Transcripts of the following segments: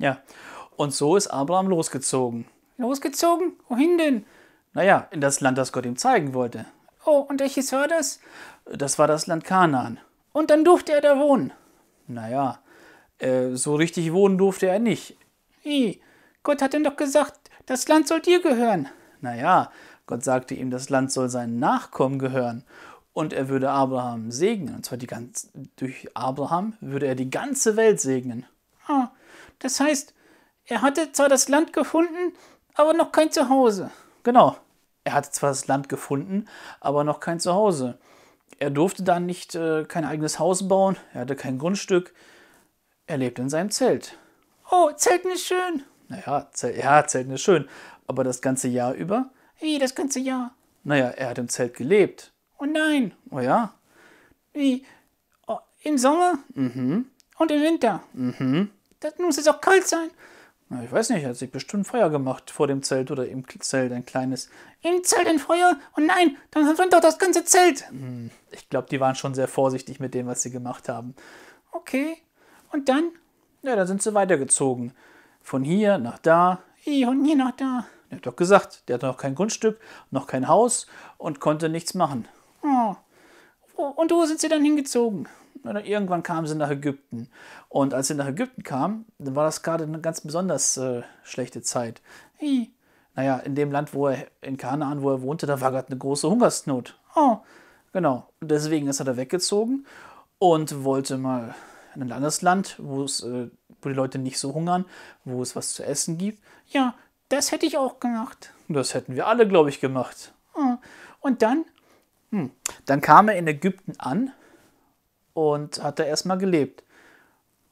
Ja, und so ist Abraham losgezogen. Losgezogen? Wohin denn? Naja, in das Land, das Gott ihm zeigen wollte. Oh, und welches war das? Das war das Land Kanaan. Und dann durfte er da wohnen. Naja, äh, so richtig wohnen durfte er nicht. Wie? Gott hat ihm doch gesagt, das Land soll dir gehören. Naja, Gott sagte ihm, das Land soll seinen Nachkommen gehören. Und er würde Abraham segnen. Und zwar die ganz, durch Abraham würde er die ganze Welt segnen. Ah, das heißt, er hatte zwar das Land gefunden, aber noch kein Zuhause. Genau. Er hatte zwar das Land gefunden, aber noch kein Zuhause. Er durfte dann nicht äh, kein eigenes Haus bauen, er hatte kein Grundstück. Er lebte in seinem Zelt. Oh, Zelten ist schön. Naja, Zelt, ja, Zelten ist schön. Aber das ganze Jahr über? Wie, das ganze Jahr? Naja, er hat im Zelt gelebt. Oh nein. Oh ja. Wie? Oh, Im Sommer? Mhm. Und im Winter? Mhm. Das muss jetzt auch kalt sein. Na, ich weiß nicht, hat sich bestimmt Feuer gemacht vor dem Zelt oder im Zelt ein kleines. Im Zelt ein Feuer? Und oh nein, dann verbrennt doch das ganze Zelt. Hm, ich glaube, die waren schon sehr vorsichtig mit dem, was sie gemacht haben. Okay. Und dann? Ja, dann sind sie weitergezogen. Von hier nach da, hier und hier nach da. Er hat doch gesagt, der hatte noch kein Grundstück, noch kein Haus und konnte nichts machen. Oh. Und wo sind sie dann hingezogen? dann irgendwann kamen sie nach Ägypten. Und als sie nach Ägypten kamen, dann war das gerade eine ganz besonders äh, schlechte Zeit. Hi. Naja, in dem Land, wo er, in Kanaan, wo er wohnte, da war gerade eine große Hungersnot. Oh, genau. Und deswegen ist er da weggezogen und wollte mal in ein anderes Land, wo es, äh, wo die Leute nicht so hungern, wo es was zu essen gibt. Ja, das hätte ich auch gemacht. Das hätten wir alle, glaube ich, gemacht. Oh, und dann, hm, dann kam er in Ägypten an und hat da erstmal gelebt.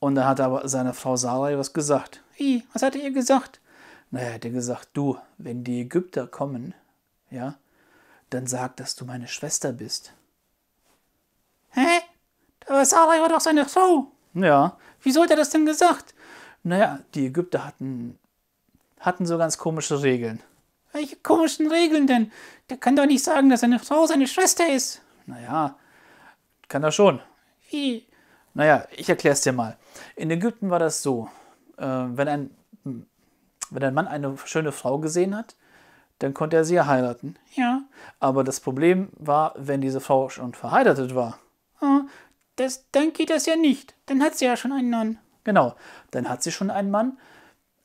Und dann hat aber seine Frau Sarai was gesagt. Wie, was hat er ihr gesagt? Naja, er hat ihr gesagt, du, wenn die Ägypter kommen, ja, dann sag, dass du meine Schwester bist. Hä? Aber Sarai war doch seine Frau. Ja. Wieso hat er das denn gesagt? Naja, die Ägypter hatten, hatten so ganz komische Regeln. Welche komischen Regeln denn? Der kann doch nicht sagen, dass seine Frau seine Schwester ist. Naja, kann er schon. Wie? Naja, ich erkläre es dir mal. In Ägypten war das so, äh, wenn, ein, wenn ein Mann eine schöne Frau gesehen hat, dann konnte er sie heiraten. Ja. Aber das Problem war, wenn diese Frau schon verheiratet war. Oh, das, dann geht das ja nicht. Dann hat sie ja schon einen Mann. Genau, dann hat sie schon einen Mann.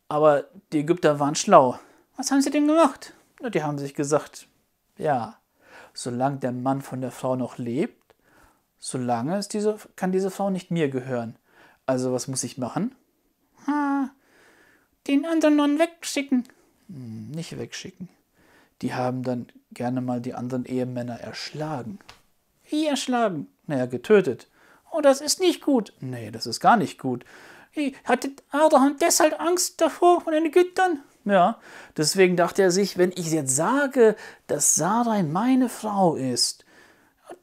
Aber die Ägypter waren schlau. Was haben sie denn gemacht? Die haben sich gesagt, ja, solange der Mann von der Frau noch lebt, solange es diese, kann diese Frau nicht mir gehören. Also was muss ich machen? Ha, den anderen Nonnen wegschicken. Hm, nicht wegschicken. Die haben dann gerne mal die anderen Ehemänner erschlagen. Wie erschlagen? Naja, getötet. Oh, das ist nicht gut. Nee, das ist gar nicht gut. Ich hatte Abraham deshalb Angst davor von den Ägyptern? Ja, deswegen dachte er sich, wenn ich jetzt sage, dass Sarai meine Frau ist,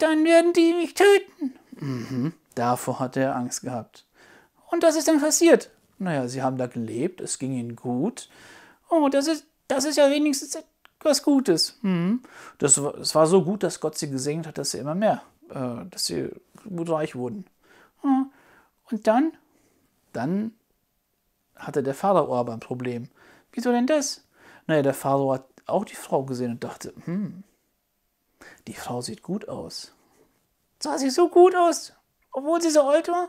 dann werden die mich töten. Mhm, davor hatte er Angst gehabt. Und was ist dann passiert? Naja, sie haben da gelebt, es ging ihnen gut. Oh, das ist, das ist ja wenigstens etwas Gutes. Mhm. Das, das war so gut, dass Gott sie gesegnet hat, dass sie immer mehr, äh, dass sie gut reich wurden. Mhm. Und dann, dann hatte der Pharao aber ein Problem. Wieso denn das? Naja, der Pharao hat auch die Frau gesehen und dachte, hm, die Frau sieht gut aus. Sah sie so gut aus, obwohl sie so alt war?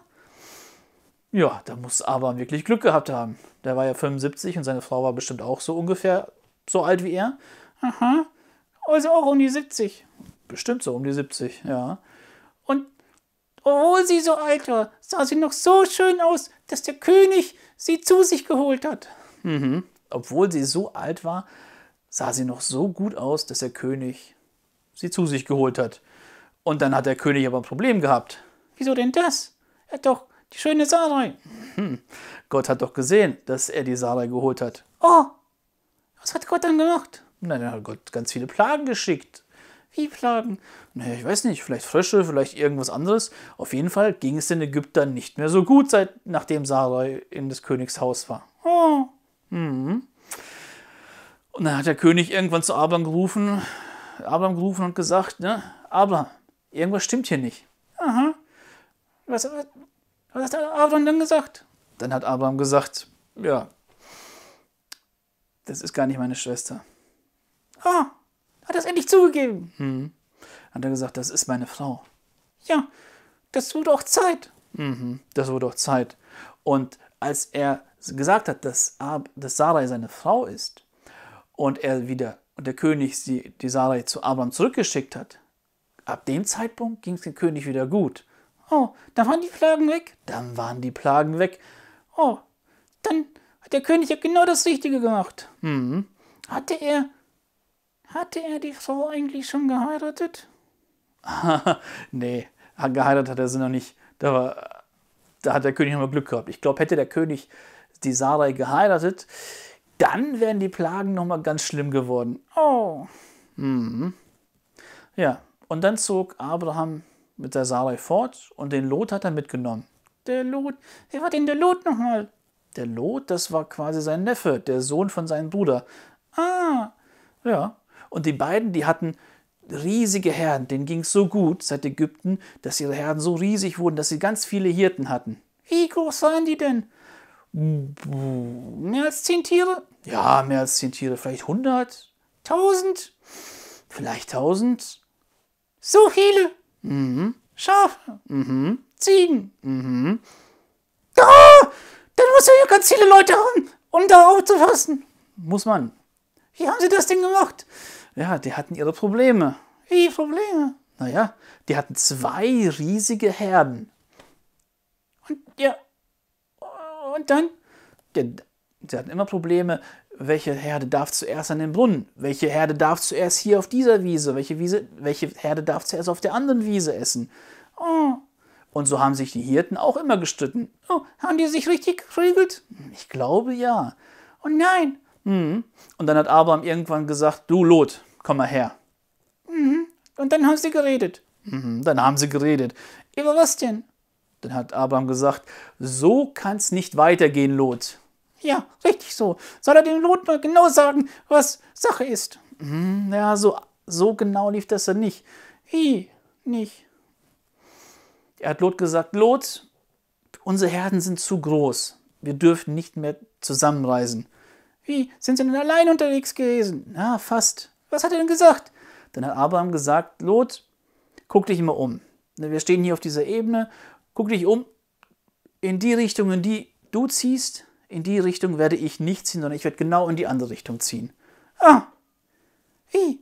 Ja, da muss aber wirklich Glück gehabt haben. Der war ja 75 und seine Frau war bestimmt auch so ungefähr so alt wie er. Aha. Also auch um die 70. Bestimmt so um die 70, ja. Und obwohl sie so alt war, sah sie noch so schön aus, dass der König sie zu sich geholt hat. Mhm. Obwohl sie so alt war, sah sie noch so gut aus, dass der König sie zu sich geholt hat. Und dann hat der König aber ein Problem gehabt. Wieso denn das? Er hat doch die schöne Sarai. Hm. Gott hat doch gesehen, dass er die Sarai geholt hat. Oh, was hat Gott dann gemacht? Na, dann hat Gott ganz viele Plagen geschickt. Wie Plagen? Naja, ich weiß nicht, vielleicht Frösche, vielleicht irgendwas anderes. Auf jeden Fall ging es den Ägyptern nicht mehr so gut, seit, nachdem Sarai in des Königs Haus war. Oh. Hm. Und dann hat der König irgendwann zu Abraham gerufen Abraham gerufen und gesagt, ne, Abraham, irgendwas stimmt hier nicht. Aha. Was, was, hat Abraham dann gesagt? Dann hat Abraham gesagt, ja, das ist gar nicht meine Schwester. Ah, hat das endlich zugegeben. Hm. Hat er gesagt, das ist meine Frau. Ja, das wurde auch Zeit. Mhm, das wurde auch Zeit. Und als er gesagt hat, dass, Ab dass Sarai seine Frau ist und er wieder der König die, die Sarai zu Abraham zurückgeschickt hat, ab dem Zeitpunkt ging es dem König wieder gut. Oh, dann waren die Plagen weg. Dann waren die Plagen weg. Oh, dann hat der König ja genau das Richtige gemacht. Hm. Hatte er, hatte er die Frau eigentlich schon geheiratet? nee, ah, geheiratet hat er sie noch nicht. Da, war, da hat der König nochmal Glück gehabt. Ich glaube, hätte der König die Sarai geheiratet, dann wären die Plagen nochmal ganz schlimm geworden. Oh. Mhm. Ja, und dann zog Abraham mit der Sarai fort und den Lot hat er mitgenommen. Der Lot, wer war denn der Lot nochmal? Der Lot, das war quasi sein Neffe, der Sohn von seinem Bruder. Ah, ja. Und die beiden, die hatten riesige Herden, denen ging es so gut seit Ägypten, dass ihre Herden so riesig wurden, dass sie ganz viele Hirten hatten. Wie groß waren die denn? Mehr als zehn Tiere? Ja, mehr als zehn Tiere. Vielleicht 100? 1000? Vielleicht 1000? So viele? Mhm. Schafe? Mhm. Ziegen? Mhm. Da! dann muss ja ganz viele Leute haben, um da aufzufassen. Muss man. Wie haben sie das denn gemacht? Ja, die hatten ihre Probleme. Wie Probleme? Naja, die hatten zwei riesige Herden. Und ja, und dann, der, sie hatten immer Probleme, welche Herde darf zuerst an den Brunnen, welche Herde darf zuerst hier auf dieser Wiese, welche, Wiese, welche Herde darf zuerst auf der anderen Wiese essen. Oh. Und so haben sich die Hirten auch immer gestritten. Oh, haben die sich richtig geregelt? Ich glaube ja. Und oh nein. Mhm. Und dann hat Abraham irgendwann gesagt, du Lot, komm mal her. Mhm. Und dann haben sie geredet. Mhm. Dann haben sie geredet. Über was denn? Dann hat Abraham gesagt, so kann es nicht weitergehen, Lot. Ja, richtig so. Soll er dem Lot mal genau sagen, was Sache ist? Mhm, ja, so, so genau lief das dann nicht. Wie? nicht. Er hat Lot gesagt, Lot, unsere Herden sind zu groß. Wir dürfen nicht mehr zusammenreisen. Wie, sind sie denn allein unterwegs gewesen? Na, fast. Was hat er denn gesagt? Dann hat Abraham gesagt, Lot, guck dich immer um. Wir stehen hier auf dieser Ebene Guck dich um, in die Richtung, in die du ziehst, in die Richtung werde ich nicht ziehen, sondern ich werde genau in die andere Richtung ziehen. Ah, wie?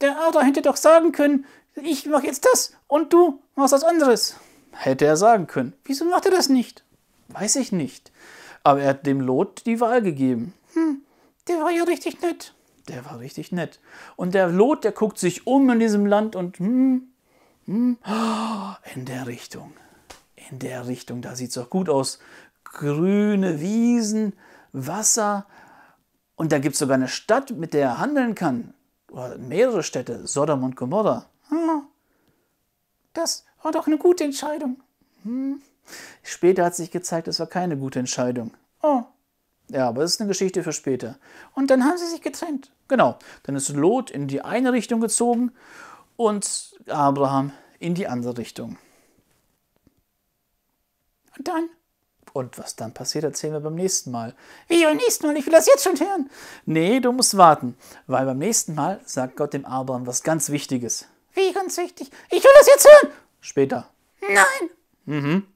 Der Adler hätte doch sagen können, ich mache jetzt das und du machst was anderes. Hätte er sagen können. Wieso macht er das nicht? Weiß ich nicht. Aber er hat dem Lot die Wahl gegeben. Hm, der war ja richtig nett. Der war richtig nett. Und der Lot, der guckt sich um in diesem Land und hm, hm, in der Richtung in der Richtung. Da sieht es doch gut aus. Grüne Wiesen, Wasser. Und da gibt es sogar eine Stadt, mit der er handeln kann. Oder mehrere Städte, Sodom und Gomorra. Hm. Das war doch eine gute Entscheidung. Hm. Später hat sich gezeigt, es war keine gute Entscheidung. Oh, ja, aber es ist eine Geschichte für später. Und dann haben sie sich getrennt. Genau, dann ist Lot in die eine Richtung gezogen und Abraham in die andere Richtung. Und dann? Und was dann passiert, erzählen wir beim nächsten Mal. Wie beim nächsten Mal? Ich will das jetzt schon hören. Nee, du musst warten, weil beim nächsten Mal sagt Gott dem Abraham was ganz Wichtiges. Wie ganz wichtig? Ich will das jetzt hören. Später. Nein. Mhm.